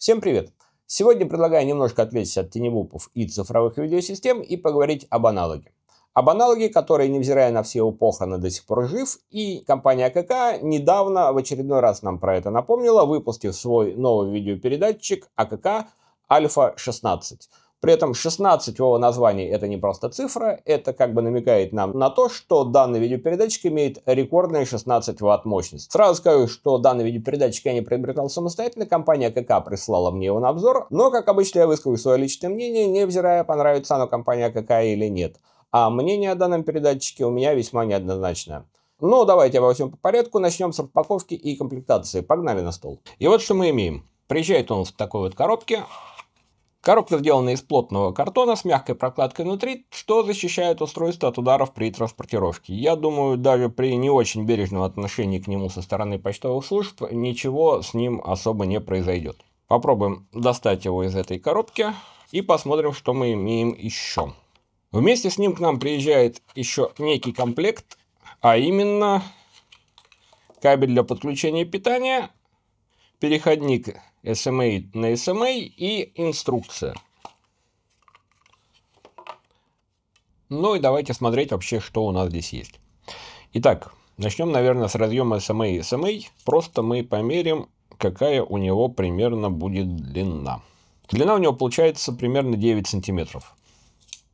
Всем привет! Сегодня предлагаю немножко отвлечься от теневупов и цифровых видеосистем и поговорить об аналоге. Об аналоге, который, невзирая на все его похороны, до сих пор жив, и компания АКК недавно в очередной раз нам про это напомнила, выпустив свой новый видеопередатчик АКК Альфа 16. При этом 16 его названий это не просто цифра, это как бы намекает нам на то, что данный видеопередатчик имеет рекордные 16 ватт мощность. Сразу скажу, что данный видеопередатчик я не приобретал самостоятельно, компания КК прислала мне его на обзор, но, как обычно, я выскажу свое личное мнение, невзирая, понравится оно компания КК или нет. А мнение о данном передатчике у меня весьма неоднозначное. Но ну, давайте обо всем по порядку. Начнем с распаковки и комплектации. Погнали на стол. И вот что мы имеем. Приезжает он в такой вот коробке. Коробка сделана из плотного картона с мягкой прокладкой внутри, что защищает устройство от ударов при транспортировке. Я думаю, даже при не очень бережном отношении к нему со стороны почтовых служб ничего с ним особо не произойдет. Попробуем достать его из этой коробки и посмотрим, что мы имеем еще. Вместе с ним к нам приезжает еще некий комплект, а именно кабель для подключения питания, переходник SMA эм на SMA эм и инструкция. Ну и давайте смотреть вообще, что у нас здесь есть. Итак, начнем, наверное, с разъема SMA эм и SMA. Просто мы померим, какая у него примерно будет длина. Длина у него получается примерно 9 сантиметров.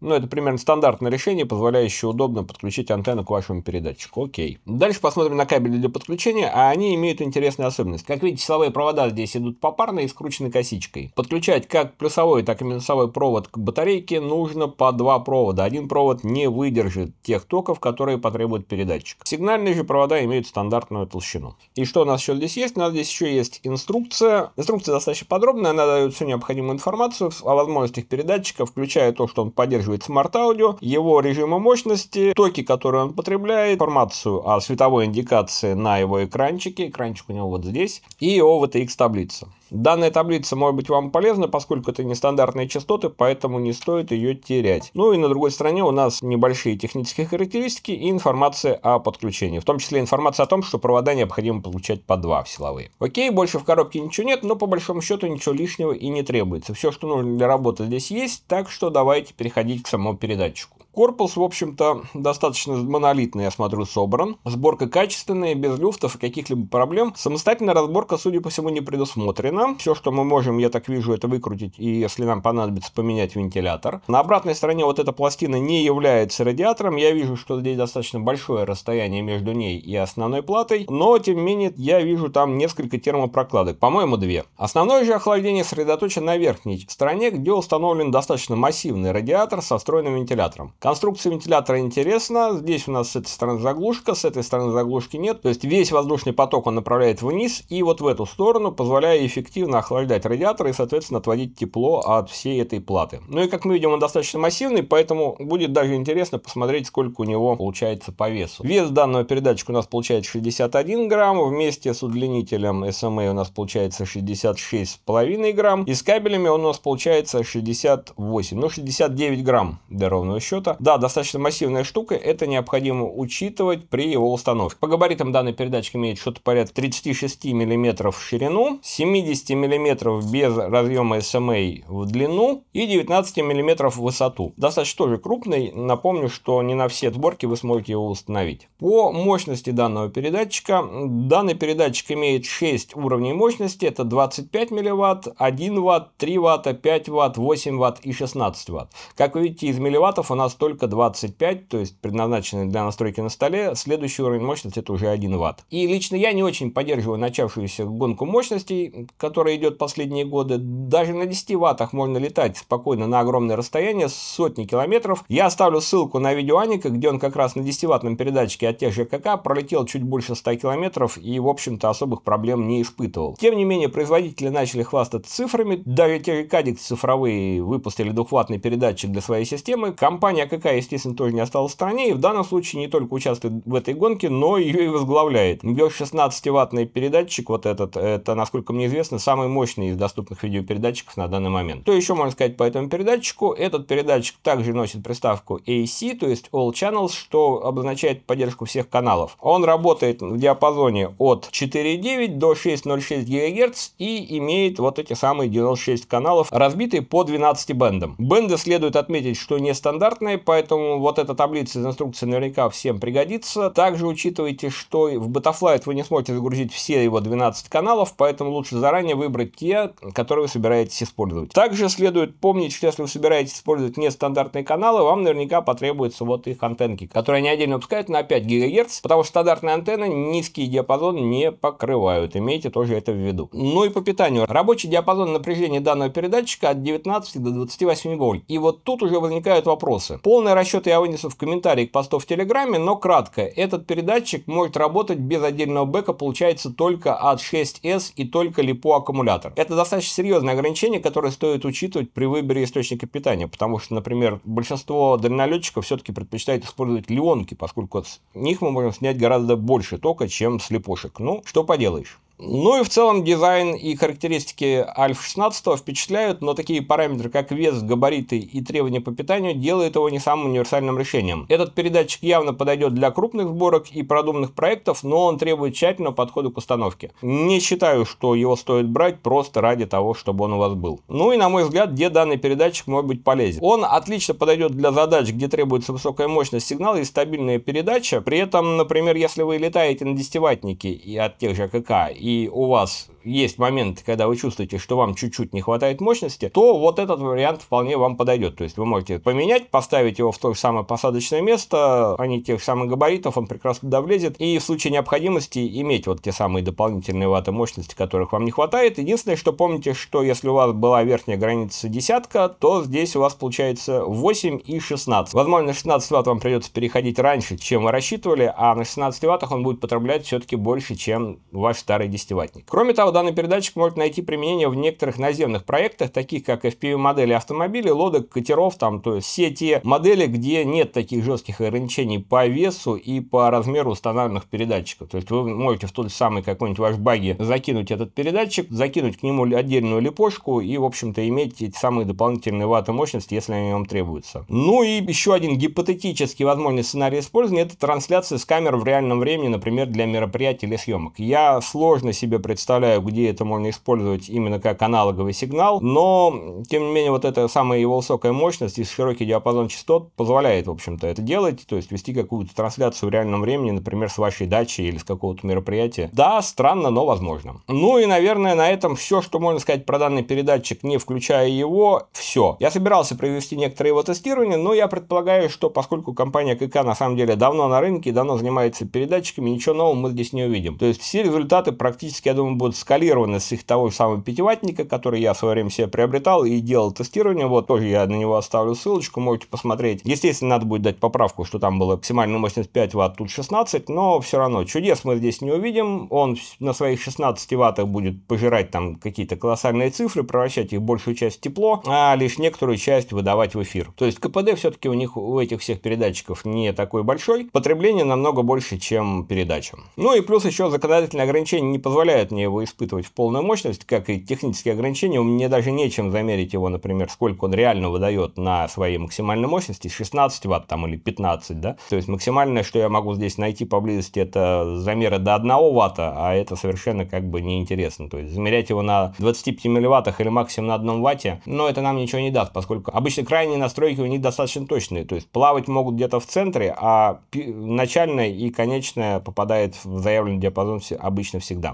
Ну, это примерно стандартное решение, позволяющее удобно подключить антенну к вашему передатчику. Окей. Дальше посмотрим на кабели для подключения, а они имеют интересную особенность. Как видите, силовые провода здесь идут попарно и скручены косичкой. Подключать как плюсовой, так и минусовой провод к батарейке нужно по два провода. Один провод не выдержит тех токов, которые потребует передатчик. Сигнальные же провода имеют стандартную толщину. И что у нас еще здесь есть? У нас здесь еще есть инструкция. Инструкция достаточно подробная, она дает всю необходимую информацию о возможностях передатчика, включая то, что он поддерживает отслеживает смарт-аудио, его режимы мощности, токи, которые он потребляет, информацию о световой индикации на его экранчике, экранчик у него вот здесь, и его VTX-таблица. Данная таблица может быть вам полезна, поскольку это нестандартные частоты, поэтому не стоит ее терять. Ну и на другой стороне у нас небольшие технические характеристики и информация о подключении. В том числе информация о том, что провода необходимо получать по два в силовые. Окей, больше в коробке ничего нет, но по большому счету ничего лишнего и не требуется. Все, что нужно для работы здесь есть, так что давайте переходить к самому передатчику. Корпус, в общем-то, достаточно монолитный, я смотрю, собран. Сборка качественная, без люфтов и каких-либо проблем. Самостоятельная разборка, судя по всему, не предусмотрена сделано. Все, что мы можем, я так вижу, это выкрутить, и если нам понадобится поменять вентилятор. На обратной стороне вот эта пластина не является радиатором. Я вижу, что здесь достаточно большое расстояние между ней и основной платой, но тем не менее я вижу там несколько термопрокладок, по-моему две. Основное же охлаждение сосредоточено на верхней стороне, где установлен достаточно массивный радиатор со встроенным вентилятором. Конструкция вентилятора интересна, здесь у нас с этой стороны заглушка, с этой стороны заглушки нет, то есть весь воздушный поток он направляет вниз и вот в эту сторону, позволяя эффективно эффективно охлаждать радиаторы и, соответственно, отводить тепло от всей этой платы. Ну и, как мы видим, он достаточно массивный, поэтому будет даже интересно посмотреть, сколько у него получается по весу. Вес данного передатчика у нас получается 61 грамм, вместе с удлинителем SMA у нас получается 66,5 грамм, и с кабелями он у нас получается 68, ну 69 грамм для ровного счета. Да, достаточно массивная штука, это необходимо учитывать при его установке. По габаритам данный передатчик имеет что-то порядка 36 миллиметров в ширину, 70 50 мм без разъема SMA эм в длину и 19 мм в высоту. Достаточно тоже крупный, напомню, что не на все сборки вы сможете его установить. По мощности данного передатчика, данный передатчик имеет 6 уровней мощности, это 25 мВт, 1 Вт, 3 Вт, 5 Вт, 8 Вт и 16 Вт. Как вы видите, из милливаттов у нас только 25, то есть предназначены для настройки на столе. Следующий уровень мощности это уже 1 Вт. И лично я не очень поддерживаю начавшуюся гонку мощностей, который идет последние годы, даже на 10 ваттах можно летать спокойно на огромное расстояние, сотни километров. Я оставлю ссылку на видео Аника, где он как раз на 10-ваттном передатчике от тех же КК пролетел чуть больше 100 километров и, в общем-то, особых проблем не испытывал. Тем не менее, производители начали хвастаться цифрами, даже те же Кадик цифровые выпустили двухватный передатчик для своей системы. Компания КК, естественно, тоже не осталась в стране и в данном случае не только участвует в этой гонке, но ее и возглавляет. Ее 16-ваттный передатчик, вот этот, это, насколько мне известно, самый мощный из доступных видеопередатчиков на данный момент. Что еще можно сказать по этому передатчику? Этот передатчик также носит приставку AC, то есть All Channels, что обозначает поддержку всех каналов. Он работает в диапазоне от 4.9 до 6.06 ГГц и имеет вот эти самые 96 каналов, разбитые по 12 бендам. Бенды следует отметить, что нестандартные, поэтому вот эта таблица из инструкции наверняка всем пригодится. Также учитывайте, что в Butaflight вы не сможете загрузить все его 12 каналов, поэтому лучше заранее решение выбрать те, которые вы собираетесь использовать. Также следует помнить, что если вы собираетесь использовать нестандартные каналы, вам наверняка потребуются вот их антенки, которые они отдельно выпускают на 5 ГГц, потому что стандартные антенны низкий диапазон не покрывают. Имейте тоже это в виду. Ну и по питанию. Рабочий диапазон напряжения данного передатчика от 19 до 28 вольт. И вот тут уже возникают вопросы. Полный расчет я вынесу в комментарии к посту в Телеграме, но кратко. Этот передатчик может работать без отдельного бэка, получается только от 6S и только липо по аккумулятору. Это достаточно серьезное ограничение, которое стоит учитывать при выборе источника питания, потому что, например, большинство дальнолетчиков все-таки предпочитает использовать леонки, поскольку с них мы можем снять гораздо больше тока, чем с лепошек. Ну, что поделаешь. Ну и в целом дизайн и характеристики Альф-16 впечатляют, но такие параметры, как вес, габариты и требования по питанию, делают его не самым универсальным решением. Этот передатчик явно подойдет для крупных сборок и продуманных проектов, но он требует тщательного подхода к установке. Не считаю, что его стоит брать просто ради того, чтобы он у вас был. Ну и на мой взгляд, где данный передатчик может быть полезен. Он отлично подойдет для задач, где требуется высокая мощность сигнала и стабильная передача. При этом, например, если вы летаете на 10 и от тех же АКК и и у вас есть момент, когда вы чувствуете, что вам чуть-чуть не хватает мощности, то вот этот вариант вполне вам подойдет. То есть вы можете поменять, поставить его в то же самое посадочное место, а не тех самых габаритов, он прекрасно влезет. И в случае необходимости иметь вот те самые дополнительные ваты мощности, которых вам не хватает. Единственное, что помните, что если у вас была верхняя граница десятка, то здесь у вас получается 8 и 16. Возможно, на 16 ватт вам придется переходить раньше, чем вы рассчитывали, а на 16 ваттах он будет потреблять все-таки больше, чем ваш старый десяток 10 Кроме того, данный передатчик может найти применение в некоторых наземных проектах, таких как FPV-модели автомобилей, лодок, катеров, там, то есть все те модели, где нет таких жестких ограничений по весу и по размеру установленных передатчиков. То есть вы можете в тот самый какой-нибудь ваш баги закинуть этот передатчик, закинуть к нему отдельную лепошку и, в общем-то, иметь эти самые дополнительные ватты мощности, если они вам требуются. Ну и еще один гипотетический возможный сценарий использования – это трансляция с камер в реальном времени, например, для мероприятий или съемок. Я сложно сложно себе представляю, где это можно использовать именно как аналоговый сигнал, но, тем не менее, вот эта самая его высокая мощность и широкий диапазон частот позволяет, в общем-то, это делать, то есть вести какую-то трансляцию в реальном времени, например, с вашей дачи или с какого-то мероприятия. Да, странно, но возможно. Ну и, наверное, на этом все, что можно сказать про данный передатчик, не включая его, все. Я собирался провести некоторые его тестирования, но я предполагаю, что поскольку компания КК на самом деле давно на рынке, давно занимается передатчиками, ничего нового мы здесь не увидим. То есть все результаты про практически, я думаю, будут скалированы с их того же самого пятиватника, который я в свое время себе приобретал и делал тестирование. Вот тоже я на него оставлю ссылочку, можете посмотреть. Естественно, надо будет дать поправку, что там было максимальная мощность 5 Вт, тут 16, но все равно чудес мы здесь не увидим. Он на своих 16 Ваттах будет пожирать там какие-то колоссальные цифры, превращать их большую часть в тепло, а лишь некоторую часть выдавать в эфир. То есть КПД все-таки у них, у этих всех передатчиков не такой большой, потребление намного больше, чем передача. Ну и плюс еще законодательное ограничение не позволяют мне его испытывать в полную мощность, как и технические ограничения. Мне даже нечем замерить его, например, сколько он реально выдает на своей максимальной мощности, 16 ватт там или 15, да. То есть максимальное, что я могу здесь найти поблизости, это замеры до 1 ватта, а это совершенно как бы неинтересно. То есть замерять его на 25 милливаттах или максимум на 1 ватте, но это нам ничего не даст, поскольку обычно крайние настройки у них достаточно точные. То есть плавать могут где-то в центре, а начальная и конечная попадает в заявленный диапазон обычно всегда.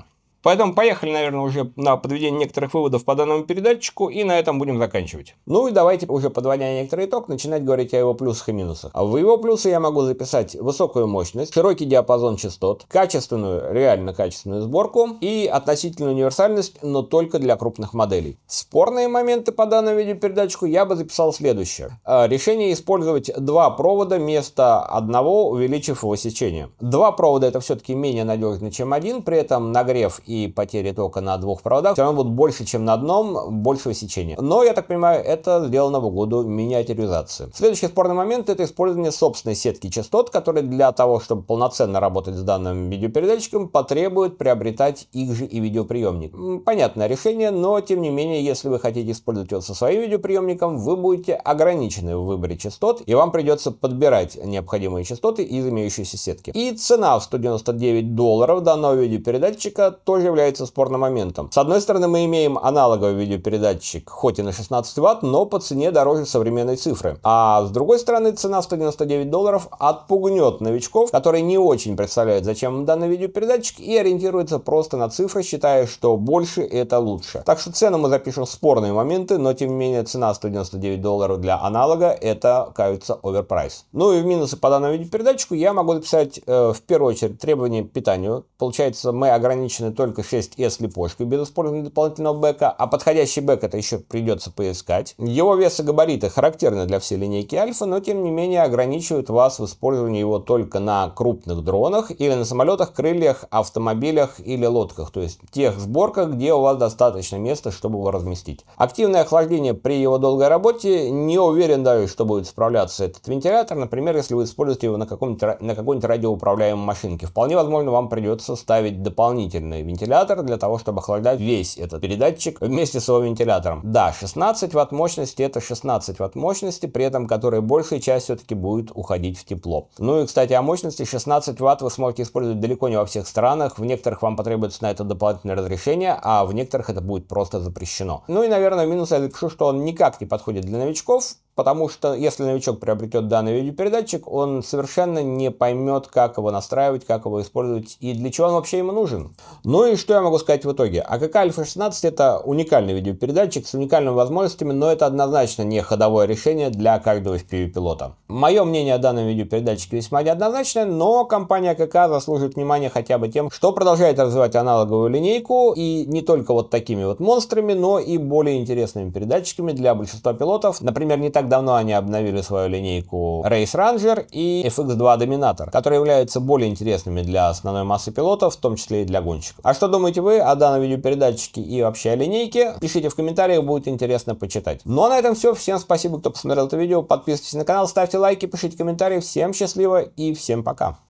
Поэтому поехали, наверное, уже на подведение некоторых выводов по данному передатчику и на этом будем заканчивать. Ну и давайте уже подводя некоторый итог, начинать говорить о его плюсах и минусах. А В его плюсы я могу записать высокую мощность, широкий диапазон частот, качественную, реально качественную сборку и относительную универсальность, но только для крупных моделей. Спорные моменты по данному видеопередатчику я бы записал следующее. А, решение использовать два провода вместо одного, увеличив его сечение. Два провода это все-таки менее надежно, чем один, при этом нагрев и и потери тока на двух проводах все равно будут больше, чем на одном, большего сечения. Но, я так понимаю, это сделано в угоду миниатюризации. Следующий спорный момент – это использование собственной сетки частот, которые для того, чтобы полноценно работать с данным видеопередатчиком, потребует приобретать их же и видеоприемник. Понятное решение, но, тем не менее, если вы хотите использовать его со своим видеоприемником, вы будете ограничены в выборе частот, и вам придется подбирать необходимые частоты из имеющейся сетки. И цена в 199 долларов данного видеопередатчика тоже является спорным моментом. С одной стороны, мы имеем аналоговый видеопередатчик, хоть и на 16 ватт, но по цене дороже современной цифры. А с другой стороны, цена 199 долларов отпугнет новичков, которые не очень представляют, зачем им данный видеопередатчик и ориентируются просто на цифры, считая, что больше это лучше. Так что цену мы запишем в спорные моменты, но тем не менее цена 199 долларов для аналога это, кажется, оверпрайс. Ну и в минусы по данному видеопередатчику я могу написать э, в первую очередь требования к питанию. Получается, мы ограничены только только 6С «Э» лепошкой без использования дополнительного бэка, а подходящий бэк это еще придется поискать. Его вес и габариты характерны для всей линейки Альфа, но тем не менее ограничивают вас в использовании его только на крупных дронах или на самолетах, крыльях, автомобилях или лодках, то есть тех сборках, где у вас достаточно места, чтобы его разместить. Активное охлаждение при его долгой работе не уверен даже, что будет справляться этот вентилятор, например, если вы используете его на, на какой-нибудь радиоуправляемой машинке. Вполне возможно, вам придется ставить дополнительные вентилятор вентилятор для того, чтобы охлаждать весь этот передатчик вместе с его вентилятором. Да, 16 ватт мощности это 16 ватт мощности, при этом которой большая часть все-таки будет уходить в тепло. Ну и, кстати, о мощности 16 ватт вы сможете использовать далеко не во всех странах. В некоторых вам потребуется на это дополнительное разрешение, а в некоторых это будет просто запрещено. Ну и, наверное, минус я запишу, что он никак не подходит для новичков, Потому что если новичок приобретет данный видеопередатчик, он совершенно не поймет, как его настраивать, как его использовать и для чего он вообще ему нужен. Ну и что я могу сказать в итоге? АКК Альфа 16 это уникальный видеопередатчик с уникальными возможностями, но это однозначно не ходовое решение для каждого FPV-пилота. Мое мнение о данном видеопередатчике весьма неоднозначное, но компания АКК заслуживает внимания хотя бы тем, что продолжает развивать аналоговую линейку и не только вот такими вот монстрами, но и более интересными передатчиками для большинства пилотов. Например, не так так давно они обновили свою линейку Race Ranger и FX2 Dominator, которые являются более интересными для основной массы пилотов, в том числе и для гонщиков. А что думаете вы о данном видеопередатчике и вообще о линейке? Пишите в комментариях, будет интересно почитать. Ну а на этом все. Всем спасибо, кто посмотрел это видео. Подписывайтесь на канал, ставьте лайки, пишите комментарии. Всем счастливо и всем пока.